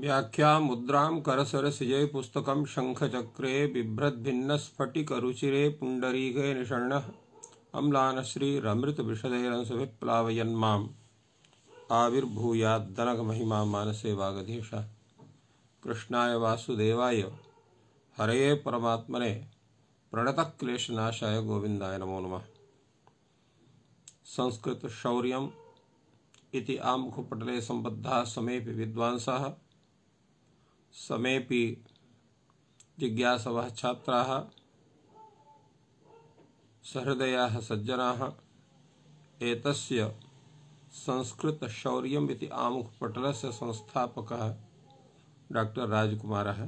व्याख्या मुद्रां निषण अम्लान श्री रमृत पुण्डरीके निषण्णः आविर्भूयादनक महिमा मानसे वागधीश कृष्णाय वासुदेवाय हरये परमात्मने क्लेशनाशा गोविंदय नमो नम संस्कृत इति आमुखपटले सम्बद्धाः समेऽपि विद्वांसः समेपि सहृदय सज्जना एक संस्कृत शौर्य आमुख पटल से संस्थापक डॉक्टर राजकुमारः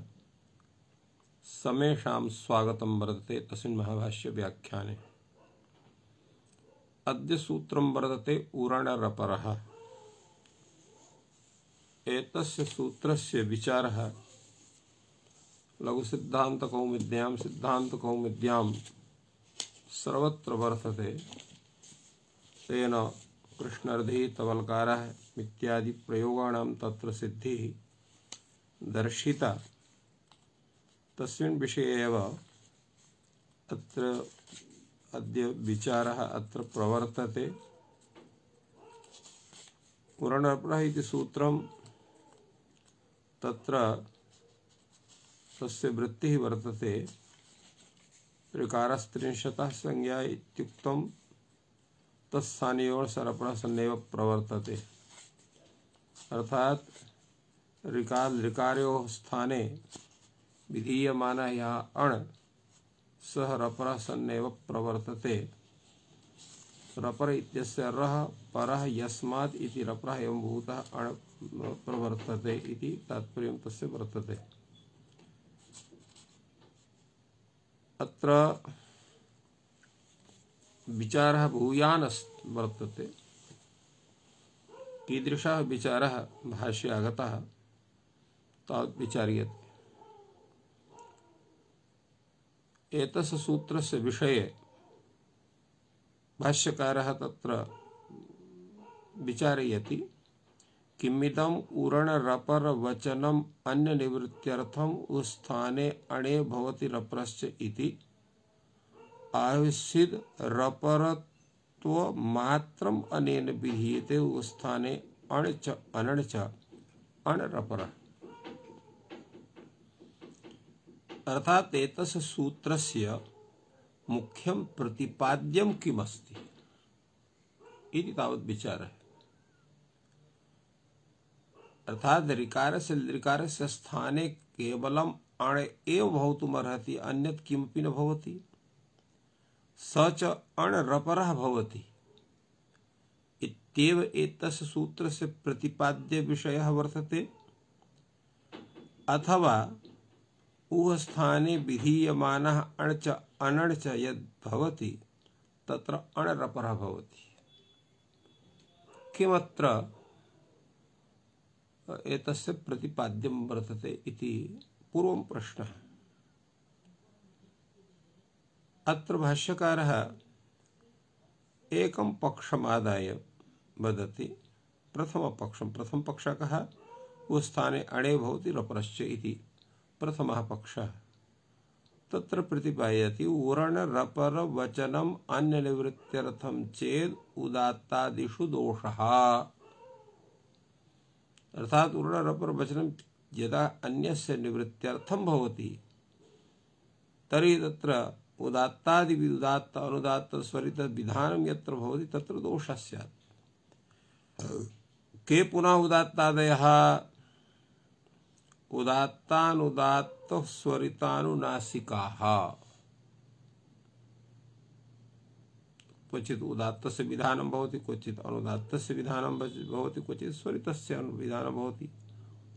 समेषां स्वागत वर्तते महाभाष्य व्याख्या अद्य सूत्र वर्तते ऊरणरपरः एतस्य सूत्रस्य विचारः लघुसिद्धान्तकौमुद्यां सिद्धान्तकौमुद्यां सर्वत्र वर्तते तेन कृष्णर्धिः तवलकारः इत्यादि प्रयोगाणां तत्र सिद्धिः दर्शिता तस्मिन् विषये एव अत्र अद्य विचारः अत्र प्रवर्तते पुराणप्रः इति सूत्रं तत्र तस्य वृत्तिः वर्तते त्रिकारस्त्रिंशतः संज्ञा इत्युक्तं तत्स्थानीयोर सरपण सन्नैव प्रवर्तते अर्थात ऋकार ऋकार्यो स्थाने विधीयमान या अण सह रपर सन्नैव प्रवर्तते रपर इत्यस्य रह परः यस्मात् इति रपरः एवं भूतः अण प्रवर्तते इति तात्पर्यं तस्य वर्तते अत्र विचारः भूयान् वर्तते कीदृशः विचारः भाष्ये आगतः तावत् विचार्यते एतस्य सूत्रस्य विषये भाष्यकारः तत्र विचारयति किमिदम उरण रपर वचनम अन्य निवृत्त्यर्थम स्थाने अणे भवति रपरश्च इति आयुषिद रपरत्व मात्रम अनेन विहिते उस स्थाने अण च अनण च अण रपर अर्थात एतस सूत्रस्य मुख्यम प्रतिपाद्यम किमस्ति इति तावत् विचारः अर्थात ऋकार से ऋकार से स्थाने केवलम अण एव बहुत भवतुमर्हति अन्यत किमपि न भवति स च अणरपरः भवति इत्येव एतस्य से प्रतिपाद्य विषय वर्तते अथवा ऊह स्थाने विधीयमानः अण च अनण च यद्भवति तत्र अणरपरः भवति किमत्र एतस्य प्रतिपाद्यं वर्तते इति पूर्व प्रश्न अत्र भाष्यकार एकं पक्षमादाय वदति प्रथमपक्षं प्रथमपक्षकः उत्स्थाने अणे भवति रपरश्च इति प्रथमः पक्षः तत्र प्रतिपादयति उरणरपरवचनम् अन्यनिवृत्त्यर्थं चेद् उदात्तादिषु दोषः अर्थात उर्ण वचन यदा अन्य निवृत्थम होती तरी तत्र उदात्तादि उदात्त अनुदात्त स्वरित विधान यत्र भवति तत्र दोष स्यात् के पुनः उदात्तादय उदात्तानुदात्त स्वरितानुनासिकाः क्वचित उदात्त से विधान भवती क्वचित अनुदात्त से विधान भवती क्वचित स्वरित विधान भवती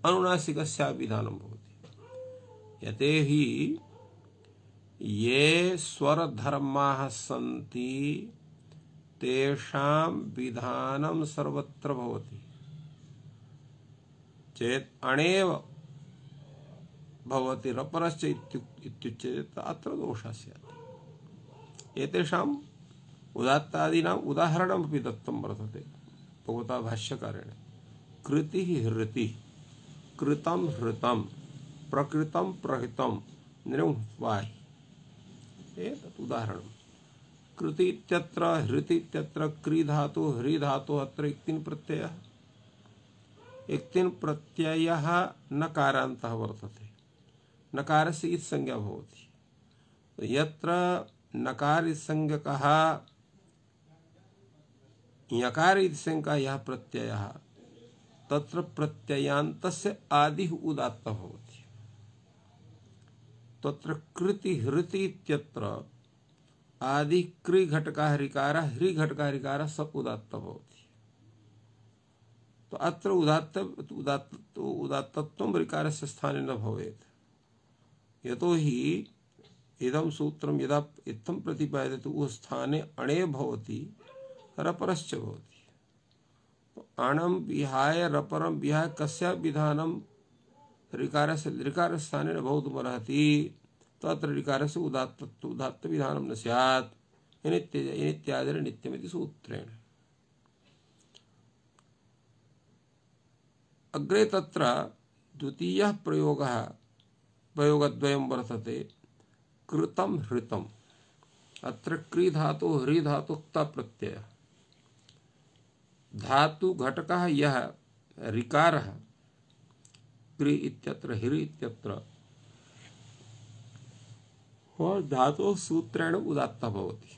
अनुनासिक विधान भवती यते ही ये स्वरधर्मा सी तधान विधानं सर्वत्र भवति भवति रपरश्च इत्युच्यते अत्र दोषः स्यात् एतेषां उदात्तादीनाम उदाहरणमपि दत्तम वर्तते भगवता भाष्यकारेण कृति हृति कृतम हृतम प्रकृतम प्रहृतम नृंह्वाहि एतत् उदाहरणम् कृति इत्यत्र हृति इत्यत्र क्री धातु हृ धातु अत्र इक्तिन प्रत्ययः इक्तिन प्रत्ययः नकारान्तः वर्तते नकारस्य इत्संज्ञा भवति यत्र नकार संज्ञकः यकार का यह प्रत्यय तत्र प्रत्ययांत आदि उदात्त होती तत्र कृति हृति इत्यत्र आदि कृ घटका हरिकारा हृ घटका हरिकारा सब उदात्त होती तो अत्र उदात्त उदात्त उदात्तत्व रिकार से स्थान न भवेत यतो ही इदम सूत्रम यदा इत्थम प्रतिपादित तो स्थाने अणे भवती रपरश्च भवति तो अणम विहाय रपरम विहाय कस्या विधानम ऋकार से ऋकार स्थाने न बहुतमर्हति तत्र ऋकार से उदात्त उदात्त विधानम न स्यात् नित्य नित्यादर नित्यमिति सूत्रेण अग्रे तत्र द्वितीयः प्रयोगः प्रयोगद्वयं वर्तते कृतं हृतम् अत्र क्रीधातुः ह्रीधातुक्ता प्रत्ययः धातु घटक यह ऋकार क्री इत्यत्र हिर इत्यत्र और धातु सूत्रेण उदात्ता भवति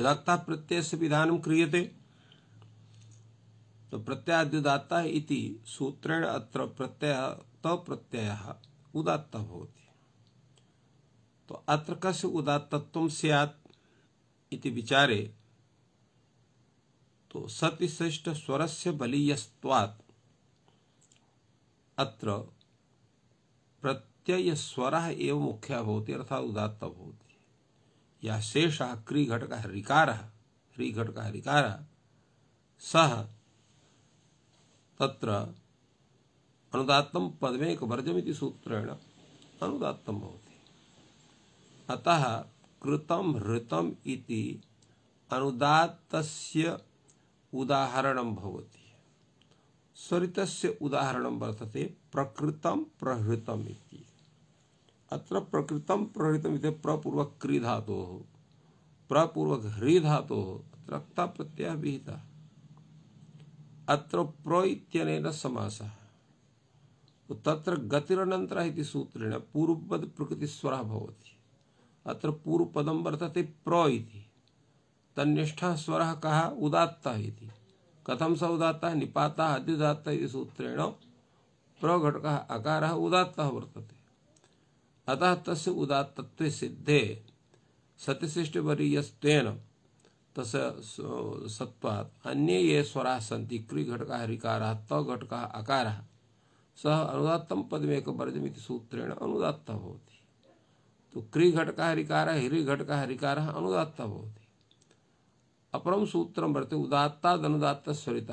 यदात्ता प्रत्ययस्य विधानं क्रियते तो प्रत्ययाद्युदात्ता इति सूत्रेण अत्र प्रत्यय तो प्रत्यय उदात्ता भवति तो अत्र कस्य उदात्तत्वं स्यात् इति विचारे तो सतिश्रेष्ठ स्वर से बलीयस्वात् अत्र प्रत्यय स्वर एवं मुख्य होती अर्थात उदात्त होती या शेष क्री घट का हरिकार ह्री घट का हरिकार सह तत्र अनुदात्तम पदमेक वर्जमिति सूत्रेण अनुदात्तम होती अतः कृतम हृतम इति अनुदात्तस्य उदाहरण होती स्वरितस्य उदाहरण वर्त है प्रकृत प्रहृत अत्र प्रकृत प्रहृतम् इति प्रपूर्वक क्री धातोः प्रपूर्वक ह्री धातोः रक्ता प्रत्यय प्रत्ययः अत्र प्रन इत्यनेन तत्र सूत्रेण पूर्वपद प्रकृतिस्वर होती अत्र पूर्वपदं वर्त है प्रति तन्निष्ठा स्वर कहा उदात्ता इति कथम स उदात्ता निपाता अत्युदात्त सूत्रेण प्रघटक आकार उदात्त वर्तते अतः तस् उदात्तत्व सिद्धे सतिशिष्टवरीयस्तेन तस् सत्वात् अन्य ये स्वराः सन्ति त घटक अकार सह सः पदमेक वर्जमी सूत्रेण अनुदात्त होती तो कृ क्रिघटकः ऋकारः हिरिघटकः ऋकारः अनुदात्तः भवति तो अपरम सूत्र वर्त उदात्ता धनुदात्त स्वरित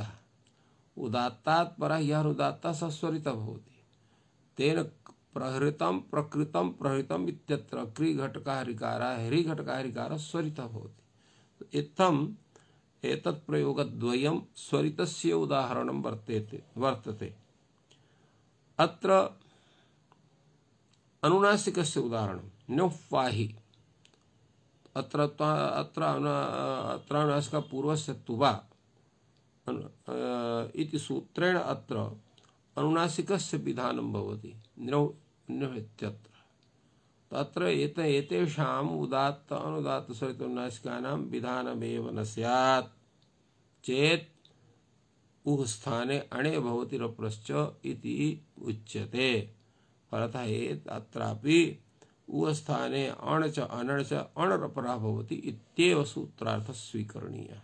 उदात्तात् पर यह उदात्ता सस्वरित होती तेन प्रहृतम प्रकृतम प्रहृतम इत्यत्र क्री घटका हरिकारा हरि घटका हरिकार स्वरित होती तो इत्थम एतत् प्रयोगद्वयं स्वरितस्य उदाहरणं वर्तेते वर्तते अत्र अनुनासिकस्य उदाहरणं नुः अत्र अत्र का पूर्व से तुवा इति सूत्रेण अत्र अनुनासिक विधान बवती नौ नृत्यत्र तत्र एत एतेषाम् उदात्त अनुदात्त सरितोन्नासिकानां विधानमेव न स्यात् चेत् उह स्थाने अणे भवति रप्रश्च इति उच्यते परतः एत् अत्रापि उस्थाने अण च अनण च अणरपरा भवति इत्येव सूत्रार्थ स्वीकरणीय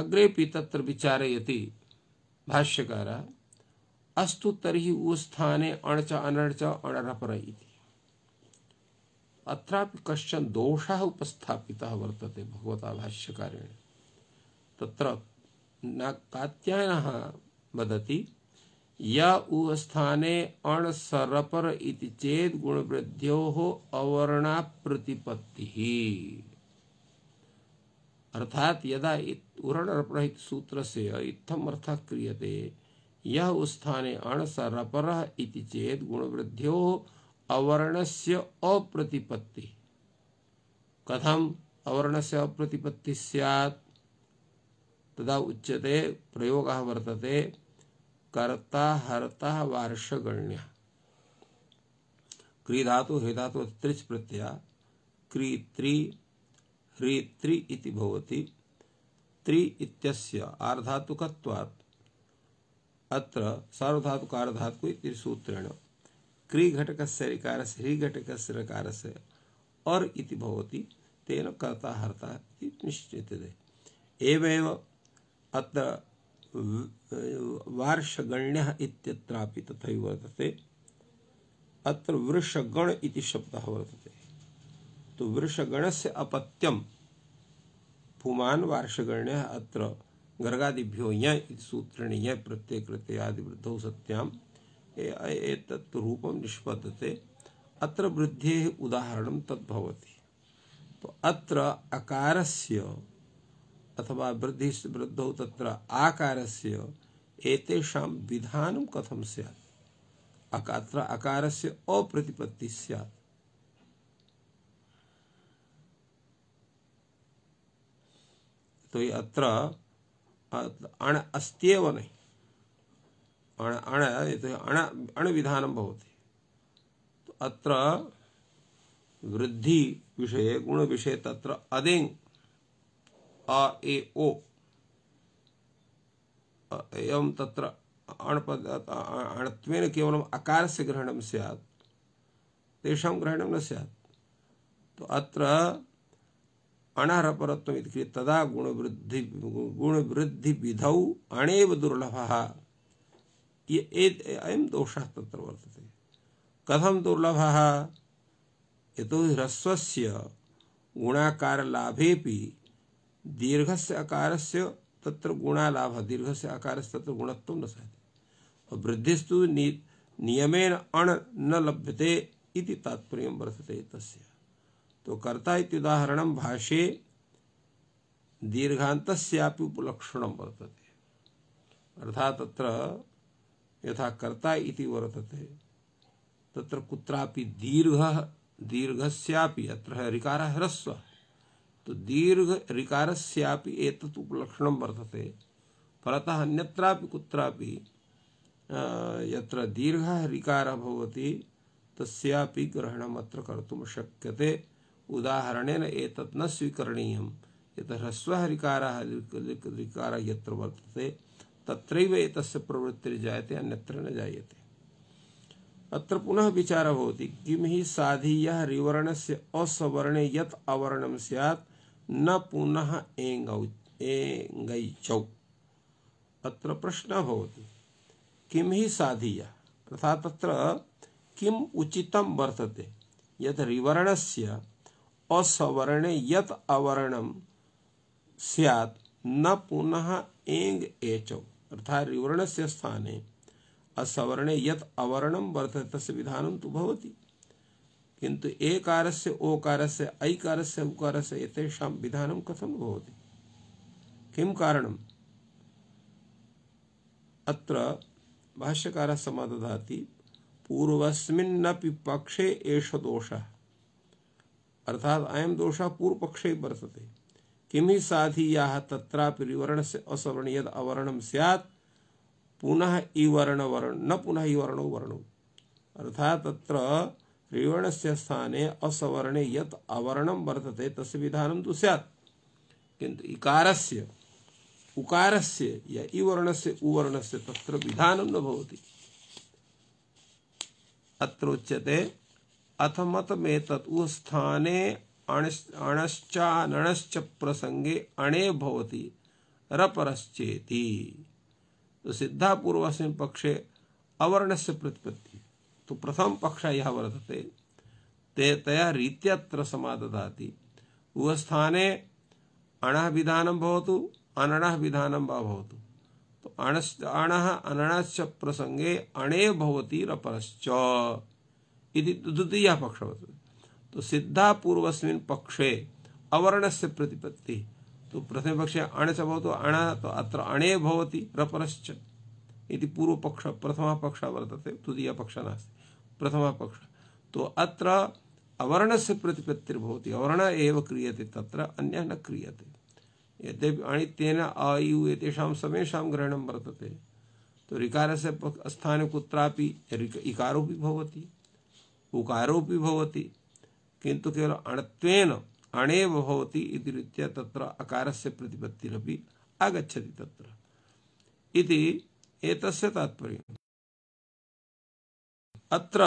अग्रेपि तत्र विचारयति भाष्यकार अस्तु तर्हि उस्थाने अण च अनण च अणरपर इति अत्रापि कश्चन दोषः उपस्थापितः वर्तते भगवता भाष्यकारेण तत्र न कात्यायनः वदति या उस्थाने अण सरपर इति चेत गुण वृद्ध्यो अवर्णा प्रतिपत्ति अर्थात यदा उरण अर्पणित सूत्र से इतम अर्थ क्रियते यह उत्थाने अण सरपर इति चेत गुणवृद्ध्यो अवर्णस्य अप्रतिपत्ति कथम अवर्णस्य अप्रतिपत्ति स्यात् तदा उच्यते प्रयोगः वर्तते कर्ता हर्ता वार्ष गण्य क्री धातु क्रीधातु धातु त्रिच प्रत्यय क्री प्रत्यया ह्री ह्रीत्री इति भवति त्रि इत्यस्य आर्धातुकत्वात् अत्र सार्वधातुक आर्धातुक इति सूत्रेण क्री घटकस्य ऋकारस्य ह्री घटकस्य ऋकारस्य और इति भवति तेन कर्ता हर्ता इति निश्चियते एवमेव अत्र वार्षगण्य तथा तथैव वर्तते अत्र वृषगण इति शब्दः वर्तते तो वृषगण से अपत्यम पुमान वार्षगण्य अत्र गर्गादिभ्यो य इति य प्रत्यय कृते आदि वृद्ध सत्याम रूप रूपं अत्र वृद्धे उदाहरण तद्भवती तो अत्र अकारस्य अथवा वृद्धि वृद्धौ तत्र आकार से विधान कथम स्यात् अकात्र से अप्रतिपत्ति स्यात् तो ये अत्र अण अस्त्येव नहीं अण अण ये तो अण अण विधानं बहुत तो अत्र वृद्धि विषय गुण विषय तत्र अदिंग आएओ एवं तत्र अणपद केवल अकार से ग्रहण स्यात् तेषां ग्रहणं न स्यात् तो अत्र अणहरपरत्वम् इति क्रियते तदा गुणवृद्धि गुणवृद्धिविधौ अणेव दुर्लभः ये अयं दोषः तत्र वर्तते कथं दुर्लभः यतो ह्रस्वस्य गुणाकारलाभेऽपि दीर्घ से अकार से तत्र गुणालाभ दीर्घ से अकार से तत्र गुणत्व न सहते और वृद्धिस्तु नियमेन अण न लभ्यते इति तात्पर्य वर्तते तस्य तो कर्ता इति उदाहरण भाषे दीर्घान्तस्यापि उपलक्षण वर्तते अर्थात तत्र यथा कर्ता इति वर्तते तत्र कुत्रापि दीर्घ दीर्घस्यापि अत्र ऋकारः ह्रस्वः तो दीर्घ ऋकारस्यापि एतत् उपलक्षण वर्तते परतः अन्यत्रापि कुत्रापि यत्र दीर्घ ऋकार भवति तस्यापि ग्रहणम् अत्र कर्तुं शक्यते उदाहरणेन एतत् न स्वीकरणीयं यत् ह्रस्व ऋकारः ऋकारः यत्र वर्तते तत्रैव एतस्य प्रवृत्तिर्जायते अन्यत्र न जायते अत्र पुनः विचारः भवति किं हि साधीयः रिवर्णस्य असवर्णे यत् अवर्णं स्यात् न पुनः एङ्गौ एङ्गैचौ अत्र प्रश्न भवति किं हि साधीया अर्थात् तत्र किम् उचितं वर्तते यत् रिवर्णस्य असवर्णे यत् अवर्णम स्यात् न पुनः एंग एचौ अर्थात् रिवर्णस्य स्थाने असवर्णे यत् अवर्णम वर्तते तस्य विधानं तु भवति किंतु से से एकारस्य ओकारस्य ऐकारस्य से एतेषां विधान कथम भवति किम कारण अत्र भाष्यकार समादधाति पूर्वस्मिन्नपि पक्षे एष दोषः अर्थात् अयं दोषः पूर्वपक्षे वर्तते किं हि साधीयाः तत्रापि से असवर्णि यद अवर्णं स्यात् पुनः वर्ण न पुनः इवर्णो वर्णो अर्थात् तत्र रिवर्ण से स्थाने असवर्णे यत अवर्णं वर्तते तस् तस्य विधानं तु इकार से उकार से या इवर्ण इवर्णस्य उवर्णस्य तत्र विधानं न भवति अत्रोच्यते अथ मत मतमेतत् उस्थाने अणश्चानणश्च प्रसंगे अणे भवति रपरश्चेती तो सिद्धापूर्वस्मिन् पक्षे अवर्ण से प्रतिपत्ति तो प्रथम पक्ष यह वर्तते ते तया रीत्यत्र समाददाति वह स्थाने अण भवतु अनणः अनण वा भवतु तो अण अण अनणश्च प्रसंगे अणे भवति रपरश्च इति द्वितीयः पक्षः तो सिद्धा पूर्वस्मिन् पक्षे अवर्ण से प्रतिपत्ति तो प्रथम पक्षे अण च भवतु अणः तो अत्र अणे भवति रपरश्च इति पूर्वपक्षः प्रथमः पक्षः वर्तते पक्ष नास्ति प्रथम पक्ष तो अत्र अवर्ण अवर्णस्य प्रतिपत्तिर्भवति अवर्ण एव थे तत्र अन्य न क्रीय थे यद्यपि अणित्येन आयु एतेषां समेषां ग्रहणं वर्तते तो ऋकार से स्थान कुत्रापि इकारोपि भवति उकारोपि भवति किन्तु केवल अणत्वेन अणेव भवति इति रीत्या तत्र अकारस्य प्रतिपत्तिरपि आगच्छति तत्र इति एतस्य तात्पर्य अत्र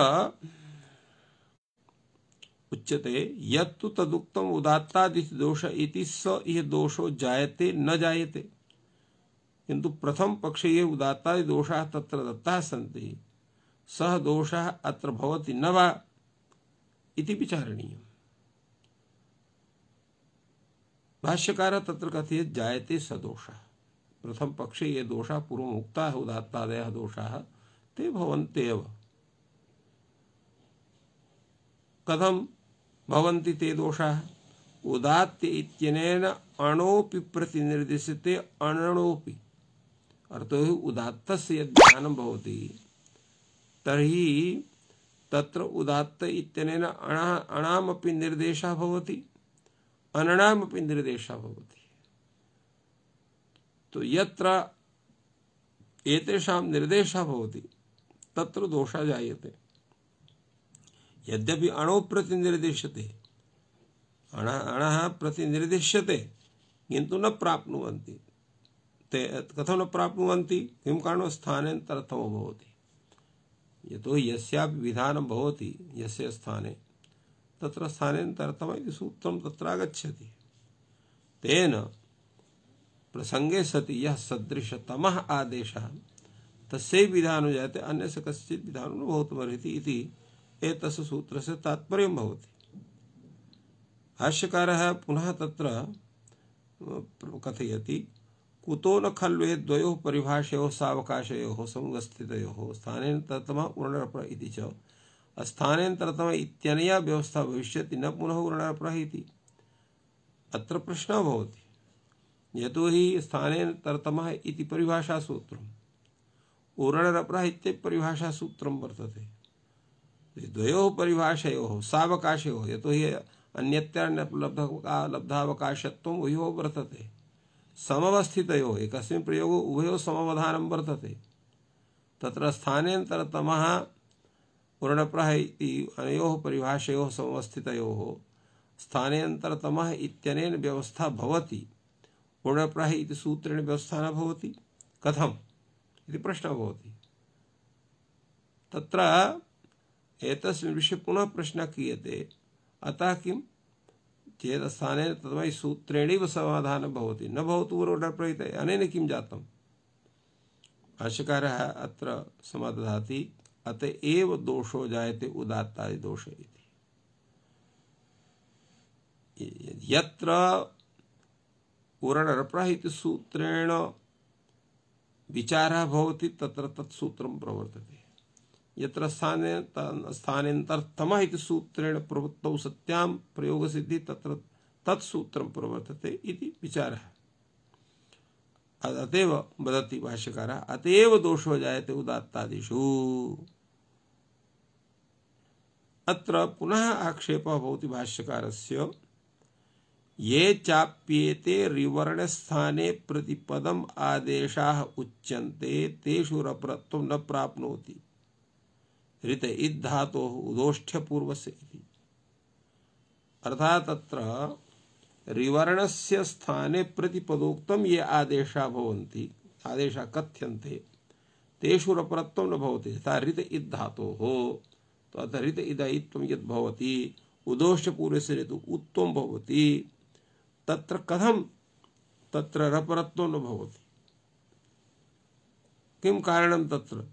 उच्यते यत्तु तदुक्तम उदात्ता उदात्तादिश दोष इति स यह दोषो जायते न जायते किंतु प्रथम पक्ष ये उदात्ता दोषा तत्र दत्ता सन्ति सह दोषा अत्र भवति न वा इति विचारणीय भाष्यकार तत्र कथयेत् जायते स दोषा प्रथम पक्षे ये दोषा दोषाः पूर्वम् उक्ताः उदात्तादयः दोषाः ते भवन्त्येव कथम भवन्ति ते दोषा उदात्य इत्यनेन अणोपि प्रतिनिर्दिश्यते अणोपि अर्थो हि उदात्त यद् ज्ञानं भवति तर्हि तत्र उदात्त इत्यनेन अणः अणामपि निर्देशः भवति अनणामपि निर्देशः भवति तो यत्र एतेषां निर्देशः भवति तत्र दोषः जायते यद्यपि अणो प्रतिनिर्देश्यते अण अणः प्रतिनिर्देश्यते किंतु न प्राप्त ते कथम न प्राप्त प्राप्नुवन्ति किं कारणं होती ये तो यहाँ विधान होती यस्य स्थाने तत्र स्थाने इति सूत्र तत्र तेन प्रसंगे सति यह सदृशतम आदेश तस्य विधान हो अन्य से कश्चित विधान न एतस्य सूत्रस्य तात्पर्यं भवति भाष्यकारः पुनः तत्र कथयति कुतो न खल्वे द्वयोः परिभाषयोः सावकाशयोः समुवस्थितयोः स्थानेन्तरतम उरणरपर इति च स्थानेन्तरतम इत्यनया व्यवस्था भविष्यति न पुनः उर्णरपरः इति अत्र प्रश्नः भवति यतो हि स्थानेन्तरतमः इति परिभाषासूत्रम् उर्णरपरः इत्य परिभाषासूत्रं वर्तते द्वयो परिभाषयो हो ये तो ये सावकाशयोः यतो हि अन्यत्यान्यलब्धका वही हो वर्तते समवस्थित समवस्थितयोः एकस्मिन् प्रयोग उभयो समवधान वर्तते तत्र तम स्थानेन्तरतमः पूर्णप्रः परिभाषयो समवस्थित हो समवस्थितयोः तम इत्यनेन व्यवस्था भवति पूर्णप्रः इति सूत्रेण व्यवस्था न भवति कथम् इति प्रश्नः भवति तत्र एतस्मिन् विषये पुनः प्रश्नः क्रियते अतः किं चेदस्थानेन तद्वै सूत्रेणैव समाधानं भवति न भवतु पूर्वोडर् प्रहिते अनेन किं जातम् भाष्यकारः अत्र समादधाति अत एव दोषो जायते उदात्तादिदोष इति यत्र उरणरप्रः सूत्रेण विचारः भवति तत्र तत्सूत्रं प्रवर्तते यत्र स्थानेन्तरतम इति सूत्रेण प्रवृत्तौ सत्यां प्रयोगसिद्धि तत्र तत्सूत्र प्रवर्तते इति विचारः अतएव बदती भाष्यकार अतएव दोष हो जायते उदात्तादिषु अत्र पुनः आक्षेप होती भाष्यकार से ये चाप्येते रिवर्णस्थाने प्रतिपदम आदेशा उच्यंते तेषु रपरत्व न प्राप्नोति ऋत इद धातो उदोष्ठ्य पूर्व से अर्थात अत्र रिवर्ण से स्थाने प्रतिपदोक्तम ये आदेशा भवंती आदेशा कथ्यंते तेषुर अपरत्व न भवति यथा ऋत इद धातो हो तो अतः ऋत इदयित्वम यद भवति उदोष्ट पूर्व से ऋतु उत्तम भवति तत्र कथम तत्र रपरत्वम न भवति किम कारणम तत्र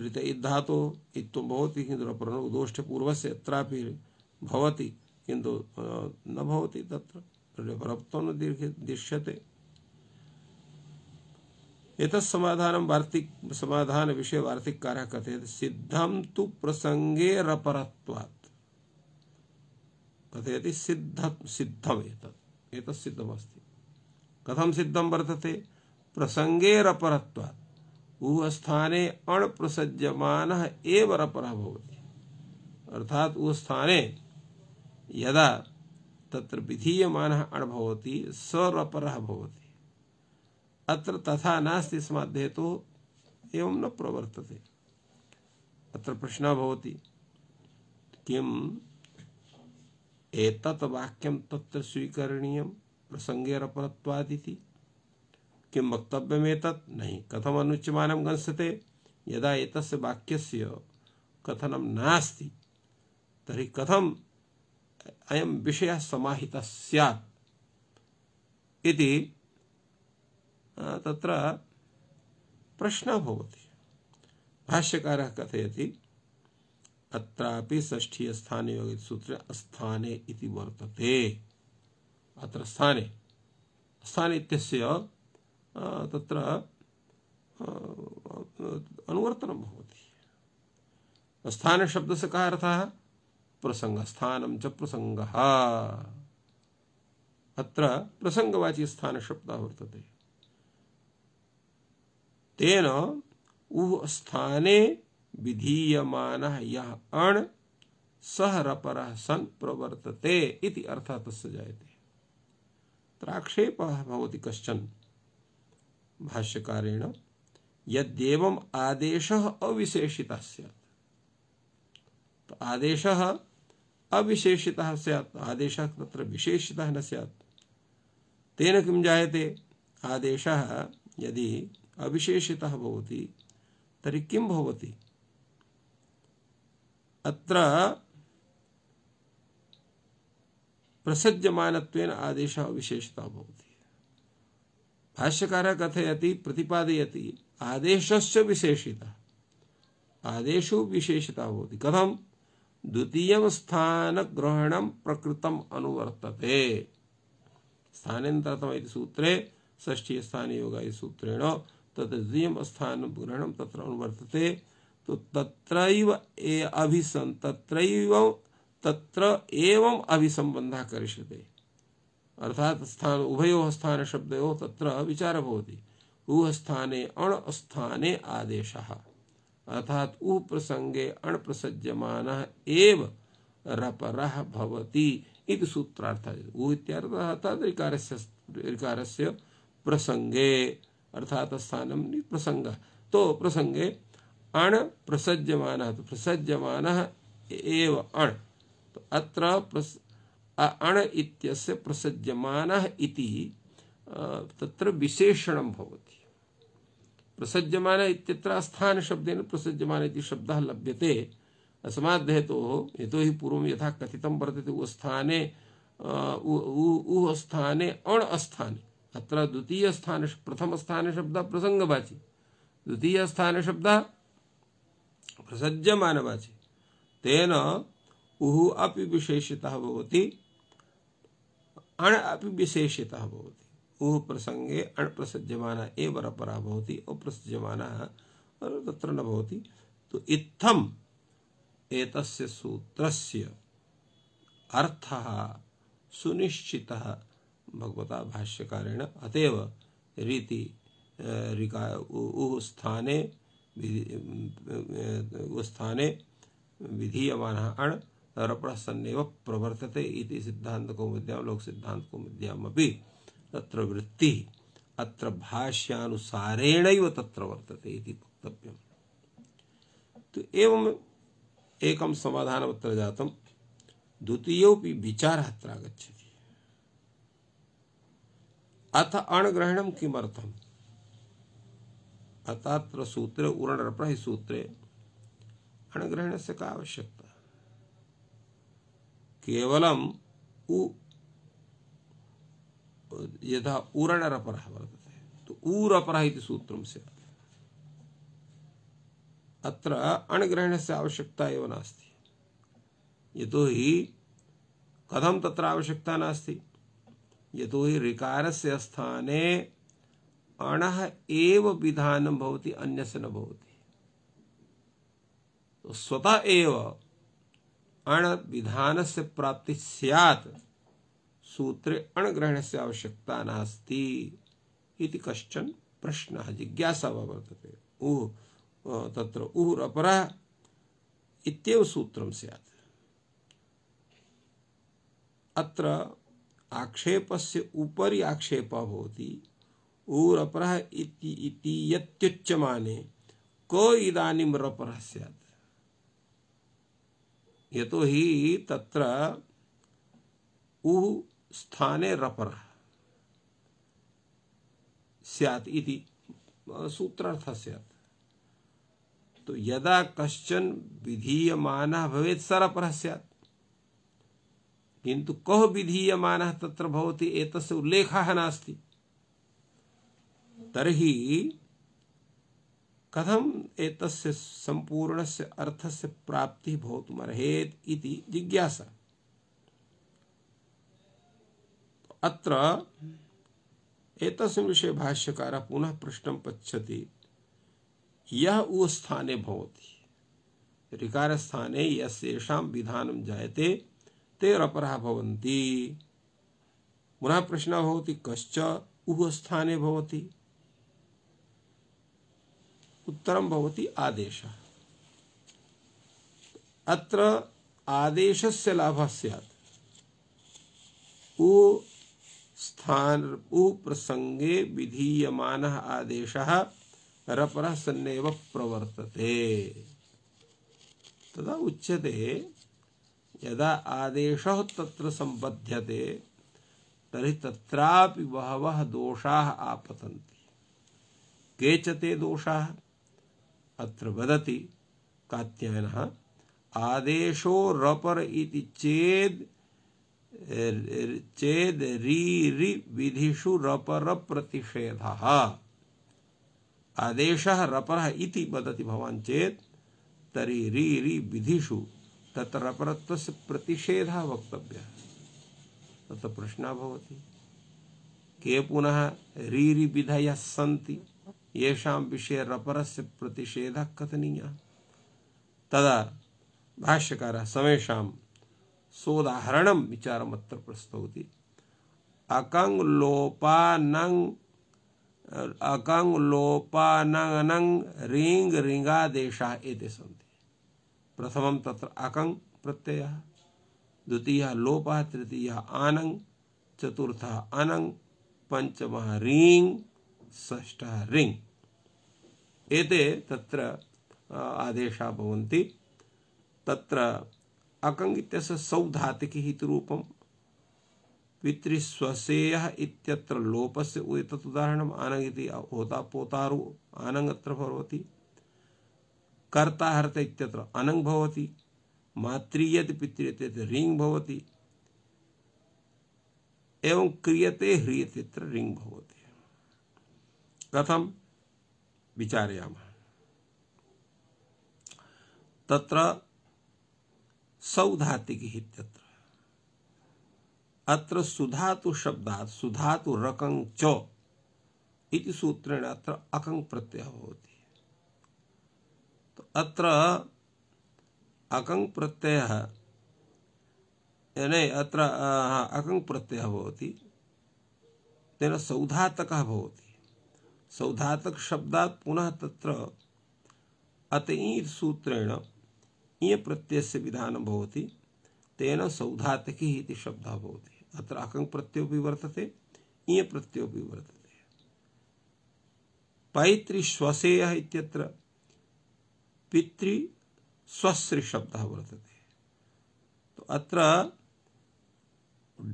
ऋत धातु इतम बहुत ही किंतु अपरण उदोष्ट पूर्व से अत्रापि भवति किंतु न भवति तत्र रप्तो दीर्घ दृश्यते एतत् समाधानं वार्तिक समाधान विषय वार्तिक कार्य कथयति सिद्धं तु प्रसंगे रपरत्वात् कथयति सिद्ध सिद्धम एतत् एतत् सिद्धमस्ति कथं सिद्धं वर्तते प्रसंगे रपरत्वात् ऊ स्थाने अणप्रसज्यमान एव रपर भवति अर्थात ऊ स्थाने यदा तत्र विधीयमानः अण भवती स भवती अत्र तथा नास्ति स्मात् तो एवं न प्रवर्तते अत्र प्रश्न होती किम् एतत् वाक्यम तत्र स्वीकरणीय प्रसङ्गे रपरत्वादिति कि वक्तव्यमेतत् नहीं कथम अनुच्यम गंस्यते यदा एतस्य वाक्यस्य कथनं नास्ति तर्हि कथम् अयं विषयः समाहितः स्यात् इति तत्र प्रश्नः होती भाष्यकार कथयति अत्रापि षष्ठीयस्थाने सूत्रे स्थाने इति वर्तते अत्र स्थाने स्थाने इत्यस्य तत्र अनुवर्तनं भवति स्थानशब्दस्य कः अर्थः प्रसङ्गस्थानं च प्रसङ्गः अत्र प्रसङ्गवाची स्थानशब्दः वर्तते तेन उः स्थाने विधीयमानः यः अण् सः रपरः सन् प्रवर्तते इति अर्थः तस्य जायते त्राक्षेपः भवति कश्चन भाष्यकारेण यद्येवम आदेश अविशेषित स्यात् तो आदेश अविशेषितः स्यात् आदेशः तत्र विशेषितः न सैत् तेन किं जायते आदेश यदि अविशेषितः भवति तर्हि किं अत्र प्रसज्यमानत्वेन आदेश अविशेषितः होती भाष्यकार कथयति प्रतिपादयति आदेशस्य विशेषिता आदेशो विशेषता होती कथम द्वितीय स्थान ग्रहण प्रकृतम अनुवर्तते स्थानेन्तरतम सूत्रे षष्ठी स्थान योग सूत्रेण तत्र स्थान ग्रहण तत्र अनुवर्तते तो तत्रैव ए अभिसं तत्र एवं अभिसंबंधः करिष्यते अर्थात स्थान उभयो स्थान शब्द हो तत्र विचार होती भवति स्थाने अण स्थाने आदेश अर्थात प्रसंगे अण प्रसज्यमानः एव रपरः भवती इति सूत्रार्थः उ इत्यर्थः अर्थात ऋकार से प्रसंगे अर्थात स्थानम प्रसंग तो प्रसंगे अण प्रसज्यमान तो प्रसज्यमान एव अण तो अत्र प्रस, अण इत्यस्य प्रसज्यमानः इति तत्र विशेषणं भवति प्रसज्यमान इत्यत्र स्थानशब्देन प्रसज्यमान इति शब्दः लभ्यते अस्माद्धेतोः यतोहि पूर्वं यथा कथितं वर्तते उस्थाने उस्थाने अण अस्थाने अत्र द्वितीय स्थान स्थान प्रथम द्वितीयस्थाने प्रथमस्थानशब्दः प्रसङ्गवाचि द्वितीयस्थानशब्दः प्रसज्यमानवाचि तेन उः अपि विशेषितः भवति अण अपि विशेषितः भवति ऊः प्रसङ्गे अण् प्रसज्यमानः एव अपरः भवति अप्रसज्यमानः तत्र न भवति तो इत्थम एतस्य सूत्रस्य अर्थः सुनिश्चितः भगवता भाष्यकारेण अतएव रीति ऋका उः स्थाने स्थाने विधीयमानः अण् नरप्रसन्नव प्रवर्तते इति सिद्धांत कौमुद्याम लोक सिद्धांत कौमुद्यामपि तत्र वृत्ति अत्र भाष्यानुसारेण तत्र वर्तते इति वक्तव्य तो एवं एवम् समाधान समाधानमत्र जातं द्वितीय विचार अत्र आगच्छति अथ अणग्रहण किमर्थम् अतः सूत्र उरण सूत्रे अणग्रहण से का आवश्यकता केवलम् उ यथा उरणरपरः वर्तते तो ऊरपर सूत्र से अत्र अणग्रहण से आवश्यकता एव नास्ति यतोहि कथं तत्र आवश्यकता नास्ति यतोहि ऋकारस्य स्थाने अण एव विधानं भवति अन्यस्य न भवति तो स्वतः एव अण विधान से प्राप्ति सियात सूत्र अण ग्रहण से आवश्यकता नास्ती इति कश्चन प्रश्न जिज्ञासा वर्तते उह तत्र अपरा इतव सूत्र स्यात् अत्र आक्षेप से उपरी आक्षेप होती ऊरपरः इति इति यत्युच्यमाने क इदानीम रपरः स्यात् यतो ही तत्र उ स्थाने रपर स्यात इति सूत्रार्थ स्यात तो यदा कश्चन विधीयमानः भवेत् सरपरः स्यात् किन्तु कः विधीयमानः तत्र भवति एतस्य उल्लेखः नास्ति तर्हि कथम एतस्य सम्पूर्णस्य अर्थस्य प्राप्तिः मरहेत इति जिज्ञासा तो अत्र एतस्मिन् विषय भाष्यकार पुनः पृष्ठं पृच्छति यः उस्थाने भवति स्थाने यस्येषां विधानं जायते तेरपरः भवन्ति पुनः प्रश्न भवति कश्च उः स्थाने भवति उत्तरम भवति आदेश अत्र आदेशस्य लाभः स्यात् उ स्थान प्रसंगे विधीयमानः आदेश रपर सन्नेव प्रवर्तते तदा उच्यते यदा आदेश तत्र संबध्यते तरी तत्रापि बहवः दोषाः आपतन्ति के च दोषा अत्र वदति कात्यायनः आदेशो रपर इति चेद् चेद् रीरि विधिषु प्रतिषेधः आदेशः रपरः इति वदति भवान् चेत् तर्हि रीरि विधिषु तत्र रपरत्वस्य प्रतिषेधः वक्तव्यः तत्र प्रश्नः भवति के पुनः रीरिविधयः सन्ति विषय रपरस्य प्रतिषेध कथनीय तदा भाष्यकार समेषां सोदाहरणं विचारमत्र प्रस्तौति अकङ्लोपानङ् अकङ्लोपानङ् रिंगा रिङ्गादेशाः एते सन्ति प्रथमं तत्र अकंग प्रत्यय द्वितीय लोप तृतीय आनंग चतुर्थ अनंग पंचम रिंग ष्ठ रिंग एते तत्र आदेशा भवन्ति तत्र अकङ् इत्यस्य सौधातिकिः इति रूपं पितृस्वसेयः इत्यत्र लोपस्य एतत् उदाहरणम् आनङ् इति होता पोतारु आनङ् अत्र भवति कर्ता हर्त इत्यत्र अनङ् भवति मातृयत् पितृयत् रिङ् भवति एवं क्रियते ह्रियते तत्र रिङ् भवति कथं विचारयामः तत्र सौधातिकी इत्यत्र अत्र सुधातु शब्दात सुधातु रकं च इति सूत्रेण अत्र अकं प्रत्यय भवति तो अत्र अकं प्रत्यय नहीं अत्र अकं प्रत्यय होती तेन सौधातकः भवति सौधातक शब्दात पुनः तत्र अतईर सूत्रेण इय प्रत्यय से विधान बहुत तेन सौधातकी इति शब्दः भवति अत्र अकङ् प्रत्ययोपि वर्तते इय प्रत्ययोपि वर्तते पैतृश्वसेयः इत्यत्र पितृस्वसृशब्दः वर्तते तो अत्र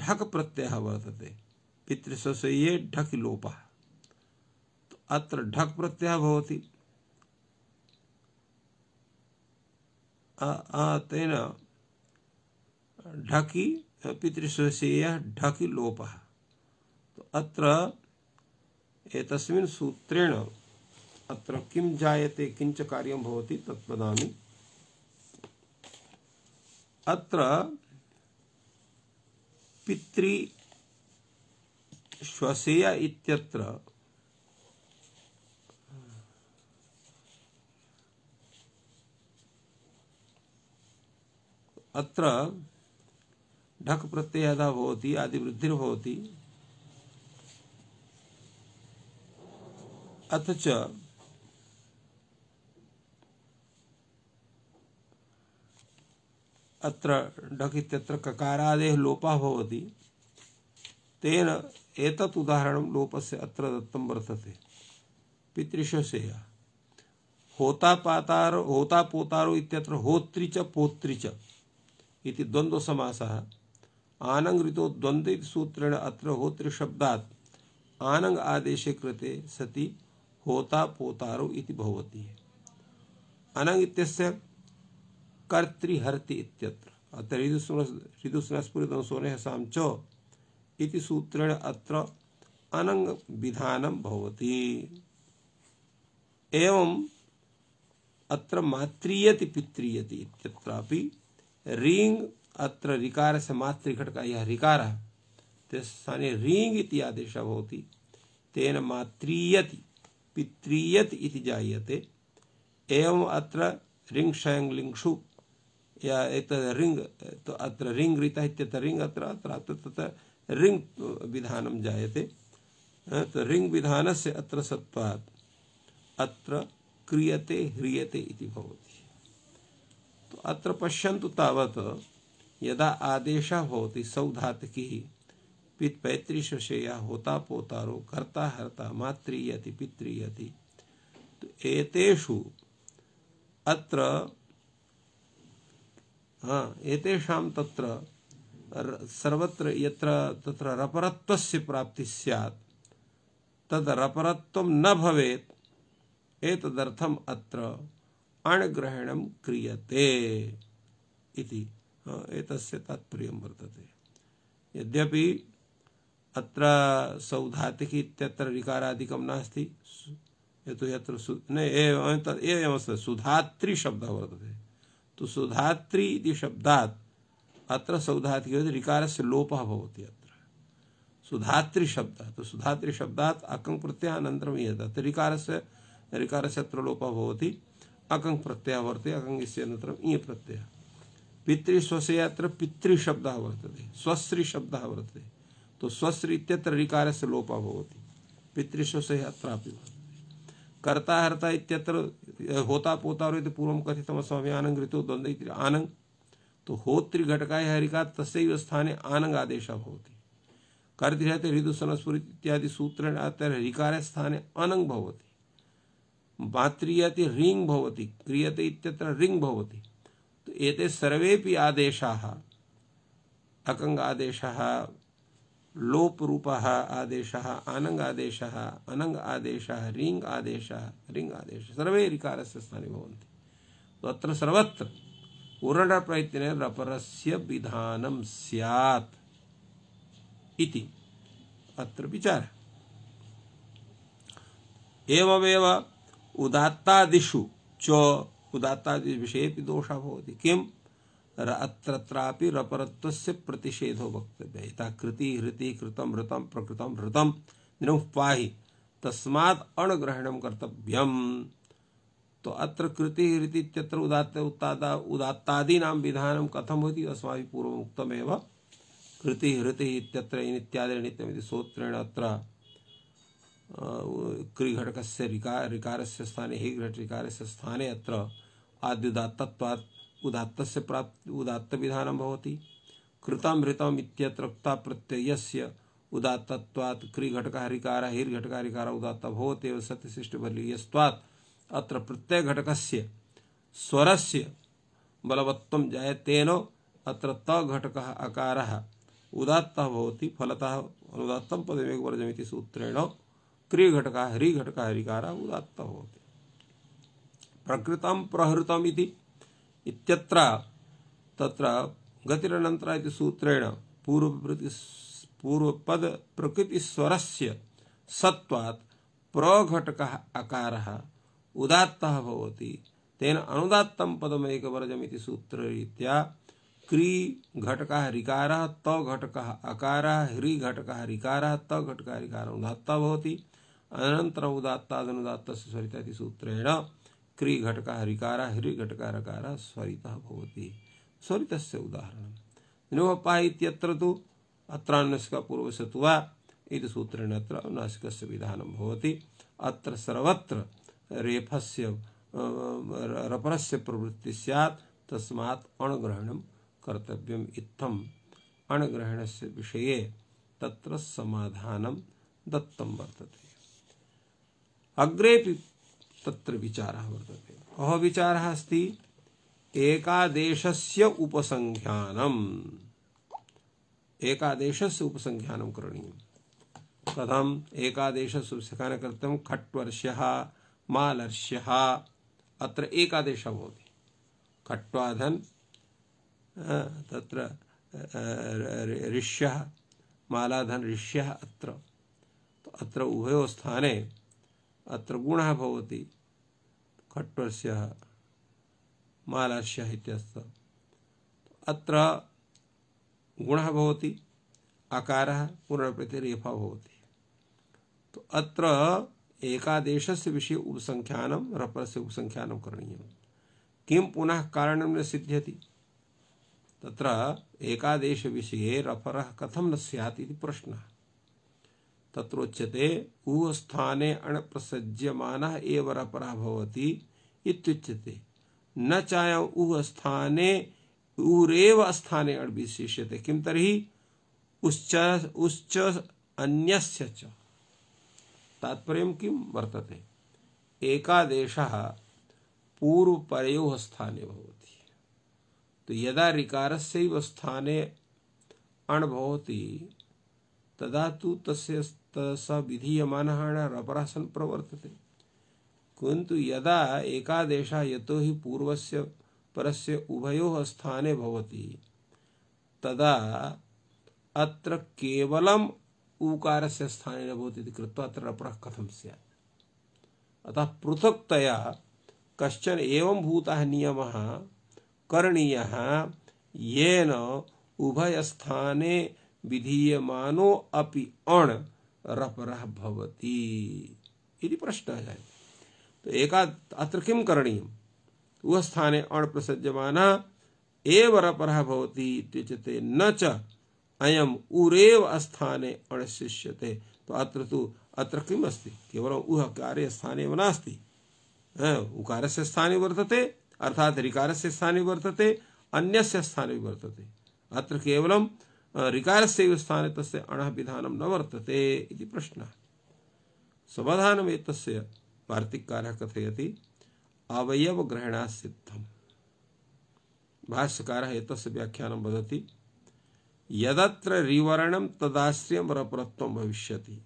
ढक् प्रत्ययः वर्तते पितृस्वसेये ढक् लोपः अत्र ढक प्रत्यय भवति तेन ढकी पितृसविषयः ढकि लोपः तो अत्र एतस्मिन् सूत्रेण अत्र किं जायते किञ्च कार्यं भवति तत् वदामि अत्र पितृश्वसेय इत्यत्र अत्र ढक प्रत्यय यदा भवति आदिवृद्धिर्भवति अथ च अत्र ढक इत्यत्र ककारादेः लोपः भवति तेन एतत् उदाहरणं लोपस्य अत्र दत्तं वर्तते पितृशसेय होता पातार होता पोतारो इत्यत्र होत्री च पोत्री च इति द्वंद्व द्वन्द्वसमासः आनंग ऋतो द्वंद्व सूत्रेण अत्र होत्र शब्दात आनंग आदेश कृते सति होता पोतारो इति भवति है अनंग इत्यस्य कर्त्री कर्तृहर्ति इत्यत्र अत्र ऋतुस्नस्फुरितंसोने साम च इति सूत्रेण अत्र अनंग विधानम भवति एवं अत्र मात्रीयति पित्रीयति इत्यत्रापि रिंग अत्र ऋकार से मातृघट का यह ऋकार है स्थाने रिंग इति आदेश होती तेन मातृयति पितृयत इति जायते एवं अत्र रिंग शयं लिंगशु या एक रिंग तो अत्र रिंग रीता इत्यत रिंग अत्र अत्र अत्र रिंग विधान जायते तो रिंग विधान से अत्र सत्वात् अत्र क्रियते ह्रियते इति भवति तो अत्र पश्यन्तु तावत् यदा आदेश होती सौधातकी पित पैतृशेया होता पोतारो कर्ता हर्ता मातृयति पितृयति तो एतेषु अत्र हाँ एतेषां तत्र सर्वत्र यत्र तत्र रपरत्वस्य प्राप्ति स्यात् तद् रपरत्वं न भवेत् एतदर्थम् अत्र अणग्रहण क्रियते इति एतस्य तात्पर्यं वर्तते यद्यपि अत्र सौधातिः इत्यत्र ऋकारादिकं नास्ति यतो यत्र न एवमस्ति सुधात्री शब्दः वर्तते तो सुधात्री इति अत्र सौधातिः भवति ऋकारस्य लोपः भवति अत्र सुधात्री शब्द तो सुधात्री शब्दात् अकङ् प्रत्ययानन्तरं यत् ऋकारस्य ऋकारस्य अत्र लोप होती अकंग प्रत्यय वर्ते अकंग इससे अनंतरम ईय प्रत्यय पितृस्वस्यात्र पितृशब्द है स्वस्त्री शब्द है तो स्वस्त्री इत्यत्र ऋकार से लोपा भवती पितृस्वस्यात्रापि कर्ता हर्ता इत्यत्र होता पोता और पूर्व कथितम आनंग ऋतु द्वंद आनंग तो होत्री घटकाय हरिका तस्व स्थाने आनंग आदेश भवती कर्तृहते ऋतु सनस्फुर इत्यादि सूत्र आतर हरिकार स्थाने अनंग भवती मात्रीयति रिंग भवति क्रियते इत्यत्र रिङ् भवति तो एते सर्वेपि आदेशाः अकङ्ग आदेशः लोपरूपः आदेशः आनङ्ग आदेशः अनङ्ग आदेशः रिङ् आदेशः रिङ् आदेशः सर्वे ऋकारस्य स्थाने भवन्ति तो अत्र सर्वत्र उरणप्रयत्ने रपरस्य विधानं स्यात् इति अत्र विचारः एवमेव उदात्तादिषु च उदात्तादि विषयेपि दोषः भवति किम् अत्रत्रापि रपरत्वस्य प्रतिषेधो वक्तव्य यथा कृति हृति कृतं हृतं प्रकृतं हृतं निरुः पाहि तस्मात् अणग्रहणं कर्तव्यम् तो अत्र कृति हृति इत्यत्र उदात्त उत्तादा उदात्तादीनां विधानं कथं भवति अस्माभिः पूर्वमुक्तमेव कृति हृति इत्यत्र इत्यादि नित्यमिति सूत्रेण अत्र क्रिघटक रिकार से स्थाने हि घट से स्थाने अत्र आद्युदात्तत्वात् से प्राप्त उदात्त विधान होती हृतम् इत्यत्र प्रत्ययस्य उदात्तत्वात् क्रिघटक ऋकार हिर्घटकः ऋकार उदात्त भवत्येव सत्यशिष्टबलीयस्त्वात् अत्र प्रत्यय घटक प्रत्ययघटकस्य स्वरस्य बलवत्त्वं जायतेन अत्र तघटकः अकारः उदात्तः भवति फलतः पदमेक वर्जमित सूत्रेण त्रिघटका घटका हरिकारा उदात्त होते प्रकृतम प्रहृतम इत्यत्र तत्र गतिरनंतर इति सूत्रेण पूर्व प्रति पूर्वपद प्रकृतिस्वरस्य सत्वात् प्रघटक अकारः उदात्तः भवति तेन अनुदात्तं पदमेकवर्जमिति सूत्ररीत्या क्री घटक ऋकारः त तो घटकः अकारः ह्री घटकः ऋकारः त तो घटकः ऋकारः उदात्तः अनंतर उदात्तादनुदात्त स्वरित सूत्रेण क्री घटक हरिकार हरि घटक रकारा स्वरित होती स्वरित से उदाहरण निवपा इत्यत्र तो अत्रान्नस्क पूर्व सत्वा इति सूत्रेण अत्र नासिकस्य विधानं भवति अत्र सर्वत्र रेफस्य रपरस्य प्रवृत्ति तस्मा अणग्रहण कर्तव्य इतम अणग्रहण से विषय तत्र समाधानम दत्तम वर्तते अग्रेपि तत्र विचारः वर्तते कः विचारः अस्ति एकादेशस्य उपसंख्यानम् एकादेशस्य उपसंख्यानं कथम कथम् उपसंख्यान उपसंख्यानकर्तुं खट्वर्ष्यः मलर्ष्य अत्र एकादेश भवति खट्वाधन् तत्र ऋष्य मालाधन ऋष्यः अत्र तो अत्र उभयो स्थाने अत्र गुण होती खट्वरस्यः मालास्यः इत्यस्तः तो अत्र गुणः भवति आकारः पूर्णप्रतिरेफा भवति तो अत्र एकादेश विषय उपसंख्यान उपसंख्यानं से उपसंख्यान करनीय किं पुनः कारण न सिद्ध्य तत्र एकादेश विषय रफर कथम न स्यात् प्रश्न प्रश्नः तत्रोच्यते ऊस्थाने अण प्रसज्यमान एवर अपरा भवति इत्युच्यते न चाय ऊह स्थाने ऊरव स्थाने अण विशिष्य किम तरी उश्च उश्च अन्यस्य च तात्पर्यं किं वर्तते एकादेशः पूर्वपरयोः स्थाने भवति तो यदा ऋकार से स्थाने अण भवति तदा तो तस्य स विधीयमानहाणारपरासन् प्रवर्तते किंतु यदा एकादेश यतो हि पूर्वस्य परस्य उभयोः स्थाने भवति तदा अत्र ऊकार से स्थाने न भवति इति कृत्वा अत्र अपरः कथं अतः पृथक्तया कशन एवं भूता नियम करणीयः येन उभयस्थाने विधीयमानो अपि अण रपरः भवति प्रश्न प्रश्नः जायते तो एका अत्र किम करणीय वह स्थान अण प्रसजमान एव रपरः भवती त्यजते न च अयम उरेव स्थाने अणशिष्यते तो अत्र तो अत्र किम् अस्ति केवलम् उह कार्य स्थाने एव उकार से स्थाने वर्तते अर्थात ऋकार से स्थाने वर्तते अन्यस्य स्थाने वर्तते अत्र केवलम ऋकारस्य स्थाने तस्य अणः विधानं न वर्तते इति प्रश्नः समाधानमेतस्य वार्तिककारः कथयति अवयवग्रहणासिद्धम् भाष्यकारः एतस्य व्याख्यानं वदति यदत्र रिवरणं तदाश्रियं रपरत्वं भविष्यति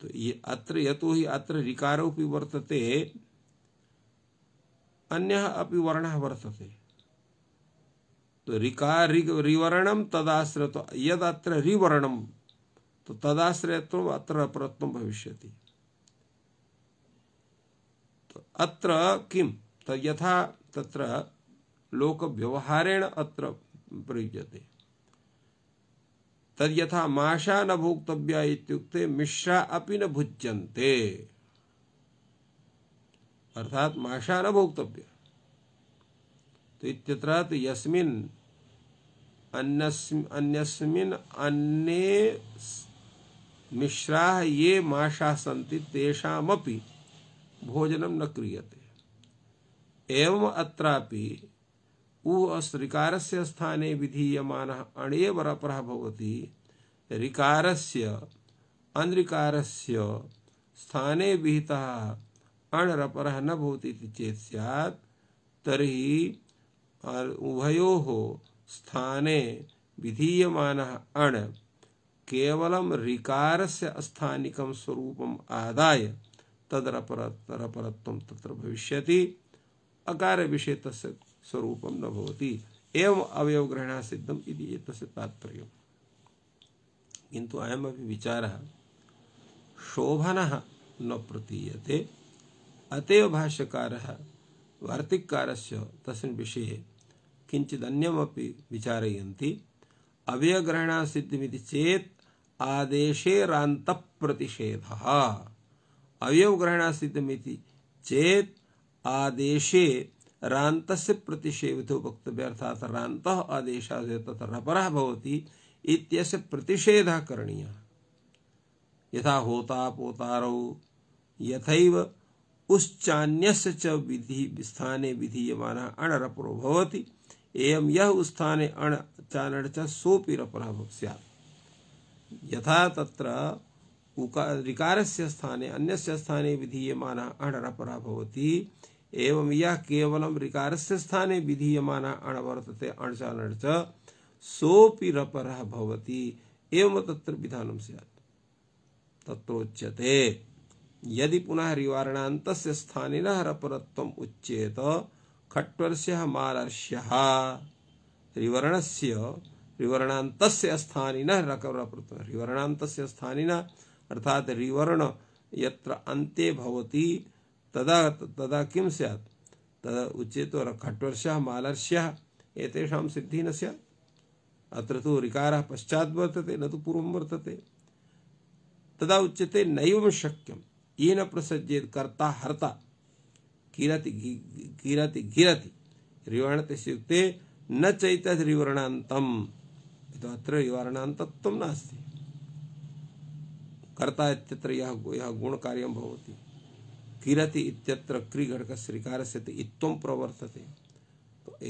तो ये अत्र यतो हि अत्र ऋकारोऽपि वर्तते अन्यः अपि वर्णः वर्तते तो रिका रिवरणम तदाश्रय तो यद अत्र रिवरणम तो तदाश्रयत्व अत्र अपरत्व भविष्यति तो अत्र किम तो यथा तत्र लोक व्यवहारेण अत्र प्रयुजते तद यथा माषा न भोक्तव्या इत्युक्ते मिश्रा अपि न भुज्यन्ते अर्थात माषा न भोक्तव्य तो इत्यत्र तो यस्मिन् अन्यस्मिन् अन्य मिश्रा ये माषा सन्ति तेषामपि भोजन न क्रियते एवम् अत्रापि उः से स्थाने विधीयमानः अणे वरपर भवति ऋकारस्य अनृकारस्य स्थाने विहितः अणरपरः न भवति इति चेत् स्यात् तर्हि उभयोः स्थाने विधीयमानः अण् केवलं ऋकारस्य स्थानिकं स्वरूपम् आदाय तदरपरत्वं तत्र भविष्यति अकारविषये तस्य स्वरूपं न भवति एवं अवयवग्रहणः सिद्धम् इति एतस्य तात्पर्यं किन्तु अयमपि विचारः न प्रतीयते अतएव भाष्यकार वार्तिककारस्य से विषये किंचिदन्यमपि विचारयन्ति अव्यग्रहणा सिद्धिमिति चेत् आदेशेरान्तप्रतिषेधः अवयवग्रहणा सिद्धमिति चेत् आदेशे रान्तस्य प्रतिषेधो वक्तव्य अर्थात् रान्तः आदेशात् तत्र रपरः भवति इत्यस्य प्रतिषेधः करणीयः यथा होता पोतारौ यथैव उश्चान्यस्य च विधि स्थाने विधीयमानः अणरपरो भवति एवं यह स्थाने अण चानर्च सोपि रपरः स्यात् यथा तत्र से स्थाने अन्य स्थाने विधीयम अणरपरा होती एवं यह केवल ऋकार से स्थाने विधीयम अण वर्तते अणचानर्च सोपि रपरः भवति एवं तत्र विधान स्यात् यदि पुनः रिवारणान्तस्य स्थान रपरत्व उच्येत खट्वर्ष्य मारर्ष्य त्रिवर्णस्य रिवर्णांतस्य स्थानिन रकवृत रिवर्णांतस्य स्थानिन अर्थात रिवर्ण यत्र अन्ते भवति तदा तदा किं स्यात् तदा उच्येतो खट्वर्षः मालर्ष्यः एतेषां सिद्धिः न स्यात् अत्र तु ऋकारः पश्चात् वर्तते न तु पूर्वं वर्तते तदा उच्यते नैवं शक्यं येन प्रसज्येत् कर्ता हर्ता कीरति कीरति कीरति रिवर्णतस्युक्ते न चैतत् रिवर्णान्तम् अत्र रिवर्णान्तत्वं नास्ति कर्ता इत्यत्र यः यः गुणकार्यं भवति किरति इत्यत्र क्रिघटकस्य ऋकारस्य इत्वं प्रवर्तते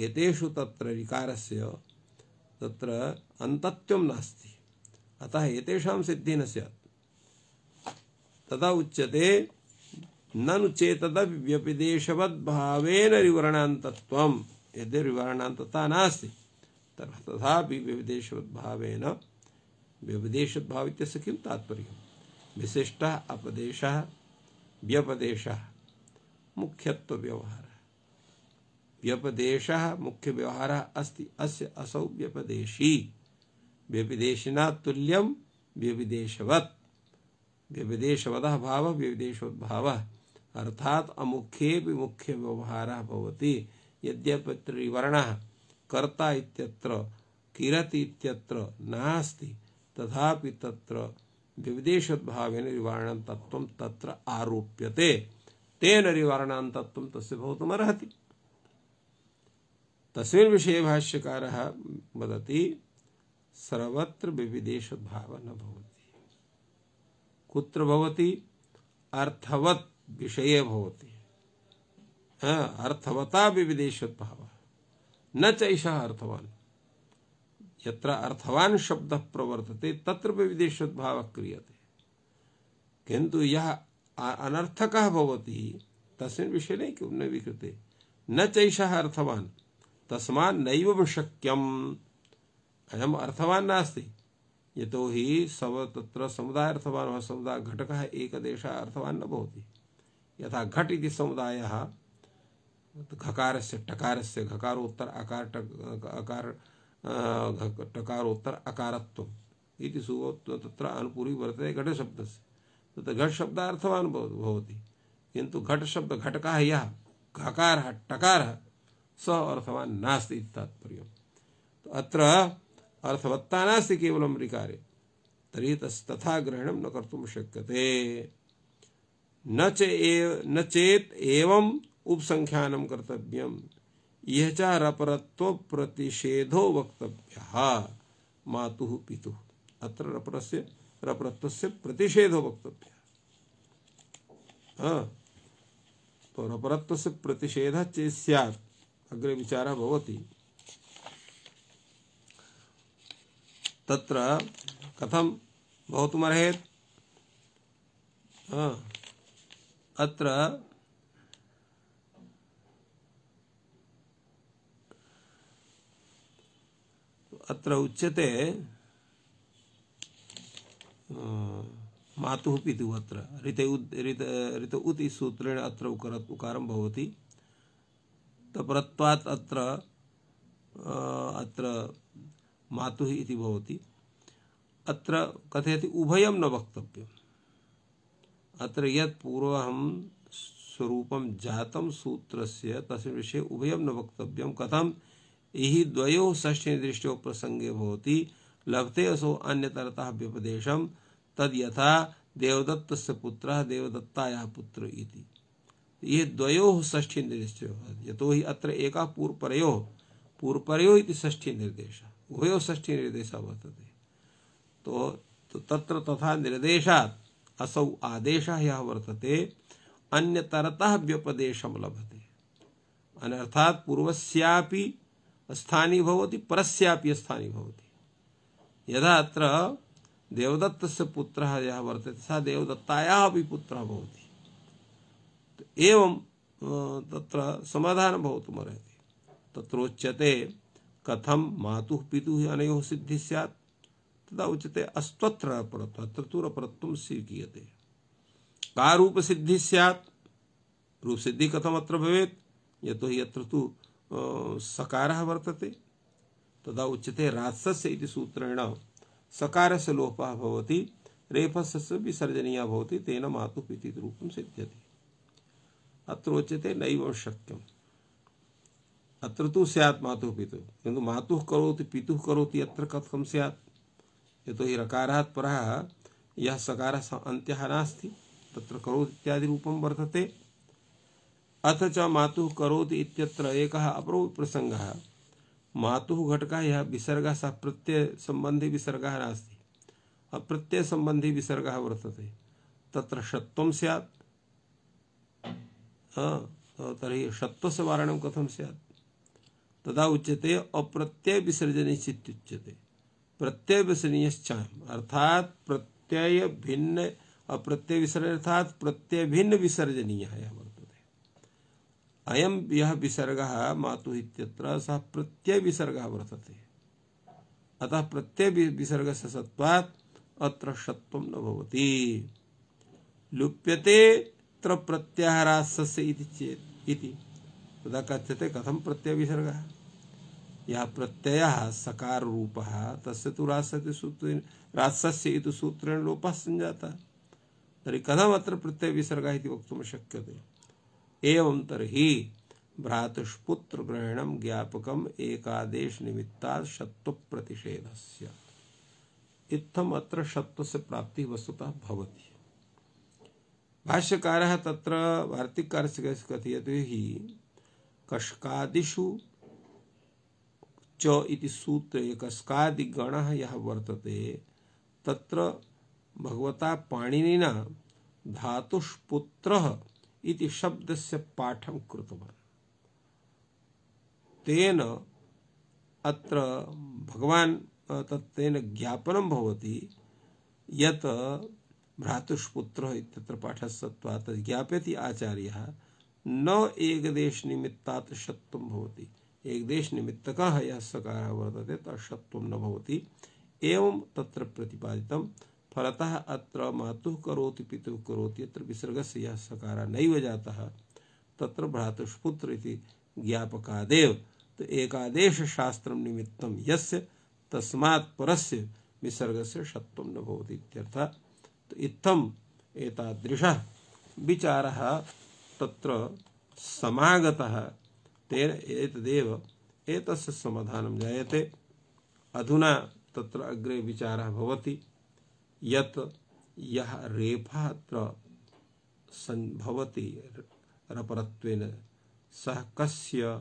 एतेषु तत्र ऋकारस्य तत्र अन्तत्वं नास्ति अतः एतेषां सिद्धिः न स्यात् तदा उच्यते ननु चेतदपि भावेन विवरणान्तत्वं यदि विवरणान्तता नास्ति तथापि व्यपदेशवद्भावेन व्यपदेशद्भाव इत्यस्य किं तात्पर्यं विशिष्टः अपदेशः व्यपदेशः मुख्यत्वव्यवहारः व्यपदेशः मुख्यव्यवहारः अस्ति अस्य असौ व्यपदेशी व्यपिदेशिना तुल्यं व्यपिदेशवत् व्यपिदेशवदः भावः व्यपदेशोद्भावः अर्थात अमुख्ये मुख्य व्यवहार होती यद्यपि कर्ता इत्यत्र किरति इत्यत्र नास्ति तथापि तत्र निवारण तत्व तत्र आरोप्यते तेन निवारणान्तत्वं तस्य भवितुमर्हति तस्मिन् विषये भाष्यकारः वदति सर्वत्र भाव न भवति कुत्र भवति अर्थवत् विषय होती भवति अर्थवता भी विविदेशोद्भावः न चैषः अर्थवान यत्र अर्थवान शब्द प्रवर्तते तत्र भी विविदेशोद्भावः क्रियते किन्तु यः अनर्थकः भवति तस्मिन् विषये नहीं विकृते न चैषः अर्थवान तस्मा नैव शक्यम अयम अर्थवान नास्ति यतो ही सब तत्र समुदाय अर्थवान समुदाय घटकः एकदेशः अर्थवान् न भवति यथा घट इति समुदाय घकार से टकार से घकारोत्तर आकार टक, आकार टकारोत्तर अकारत्व इति सुवो तत्र अनुपूरी है घट शब्द से तो घट शब्द अर्थवान होती किंतु घट शब्द घट का है यह घकार है टकार है स अर्थवान नास्ति तात्पर्य तो अत्र अर्थवत्ता नास्ति केवल ऋकारे तरी तथा ग्रहण न कर्तुम शक्यते न एव न चेत एवं उपसंख्यान कर्तव्य यह चारपरत्व प्रतिषेधो वक्तव्य मातु पितु अत्र रपरत्व से प्रतिषेधो वक्तव्य तो रपरत्व से प्रतिषेध चेत अग्रे विचारः होती तत्र बहुत भवितुमर्हेत् हाँ। अत्र अत्र उच्यते मातुः पितुः अत्र ऋते उद् ऋत ऋत उत् इति सूत्रेण अत्र उकर उकारं भवति तपरत्वात् अत्र अत्र मातुः इति भवति अत्र कथयति उभयं न वक्तव्यम् अत्र यत् पूर्वहं स्वरूपं जातं सूत्रस्य तस्मिन् विषये उभयं न वक्तव्यं कथम् इहि द्वयोः षष्ठीनिर्दिष्टो प्रसङ्गे भवति लभते असौ अन्यतरतः व्यपदेशं तद्यथा देवदत्तस्य पुत्रः देवदत्तायाः पुत्र इति ये द्वयोः षष्ठीनिर्दिष्टो यतोहि अत्र एकः पूर्वपरयोः पूर्वपरयो इति षष्ठीनिर्देशः उभयोः षष्ठीनिर्देशः वर्तते तो, तो तत्र तथा निर्देशात् असौ आदेश यः वर्तते अन्यतरतः व्यपदेश लभते अनर्थात् पूर्वस्यापि स्थानी भवति परस्यापि स्थानी भवति यदा अत्र देवदत्तस्य पुत्रः यः वर्तते सः देवदत्तायाः अपि तो एवं तत्र समाधानं भवितुमर्हति तत्रोच्यते कथं मातुः पितुः अनयोः सिद्धिः तदा उच्यते अस्वत्र अपरत्व अत्रतुर अपरत्व स्वीक्रियते का रूप सिद्धि स्यात् रूप सिद्धि कथम अत्र भवेत् यतो हि अत्र तु सकारः वर्तते तदा उच्यते रात्सस्य इति सूत्रेण सकारस्य लोपः भवति रेफस्य विसर्जनीया भवति तेन मातुः इति रूपं सिद्ध्यति अत्र उच्यते नैव शक्यम् अत्र तु स्यात् मातुः पितुः किन्तु मातुः करोति पितुः करोति अत्र कथं स्यात् यतो हि रकारात् परः यः सकारः अन्त्यः नास्ति तत्र करोति इत्यादि रूपं वर्तते अथ च मातुः करोति इत्यत्र एकः अपरो प्रसङ्गः मातुः घटकः यः विसर्गः सः प्रत्ययसम्बन्धी नास्ति अप्रत्ययसम्बन्धी वर्तते तत्र षत्वं स्यात् तर्हि षत्वस्य वारणं कथं स्यात् तदा उच्यते अप्रत्ययविसर्जनश्चित्युच्यते प्रत्यय विसरणीयश्चायम अर्थात प्रत्यय भिन्न अप्रत्यय प्रत्यय विसर्जन अर्थात प्रत्यय भिन्न विसर्जनीय है अयम यह विसर्ग मातु सह प्रत्यय विसर्ग वर्तते अतः प्रत्यय विसर्ग से सत्वात् अत्र सत्व न भवति लुप्यते त्र प्रत्याहारास्य इति इति तदा कथ्यते कथम प्रत्यय है यह प्रत्यय सकार रूप तस्य तो रासति सूत्र रासस्य सूत्रेण लोप संजाता तरी कदम अत्र प्रत्यय विसर्ग वक्त शक्य एवं तरी भ्रातुष्पुत्र ग्रहण ज्ञापक एकादेश निमित्ता शत्व प्रतिषेध से इतम अत्र शत्व से प्राप्ति वस्तुतः भवति भाष्यकार तत्र वार्तिकार से कथयते ही कष्कादिषु च इति सूत्र एकस्कादिगणः यह वर्तते तत्र भगवता पाणिनिना धातुष्पुत्र इति शब्दस्य पाठं कृतवान् तेन अत्र भगवान् तत्तेन ज्ञापनं भवति यत् भ्रातुष्पुत्रः इत्यत्र पाठस्तत्वात् ज्ञापयति आचार्यः न एकदेशनिमित्तात् शत्वं भवति एक देश निमित्त का है यह सकार वर्तते तत्सत्त्वं न भवति एवं तत्र प्रतिपादित फलतः अत्र मातु करोति पितु करोति अत्र विसर्ग से यह विसर्गस्य नहीं हो जाता है तत्र भ्रातुष्पुत्र इति ज्ञापकादेव तो एकादेश शास्त्र निमित्त यस्य तस्मात् परस्य से सत्व न भवति इत्यर्थः तो इत्थम् एतादृशः विचार तत्र समागतः तेन एतदेव एतस्य समाधानं जायते अधुना तत्र अग्रे विचारः भवति यत् यः रेफः अत्र सम्भवति रपरत्वेन सः कस्य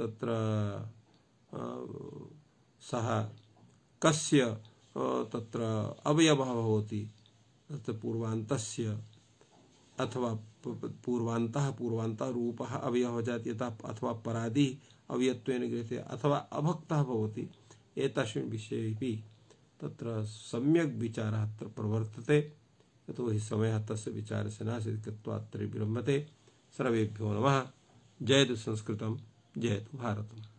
तत्र सः कस्य तत्र अवयवः भवति तत्र पूर्वान्तस्य अथवा पूर्वांत पूर्वांत रूप अवय हो जाती है अथवा परादि अवयत्व गृह अथवा अभक्त होती एक विषय भी तत्र सम्यक् विचार अत्र प्रवर्तते यतो हि समयः तस्य विचारस्य नासीत् विरम्यते सर्वेभ्यो नमः जयतु संस्कृतं जयतु भारतम्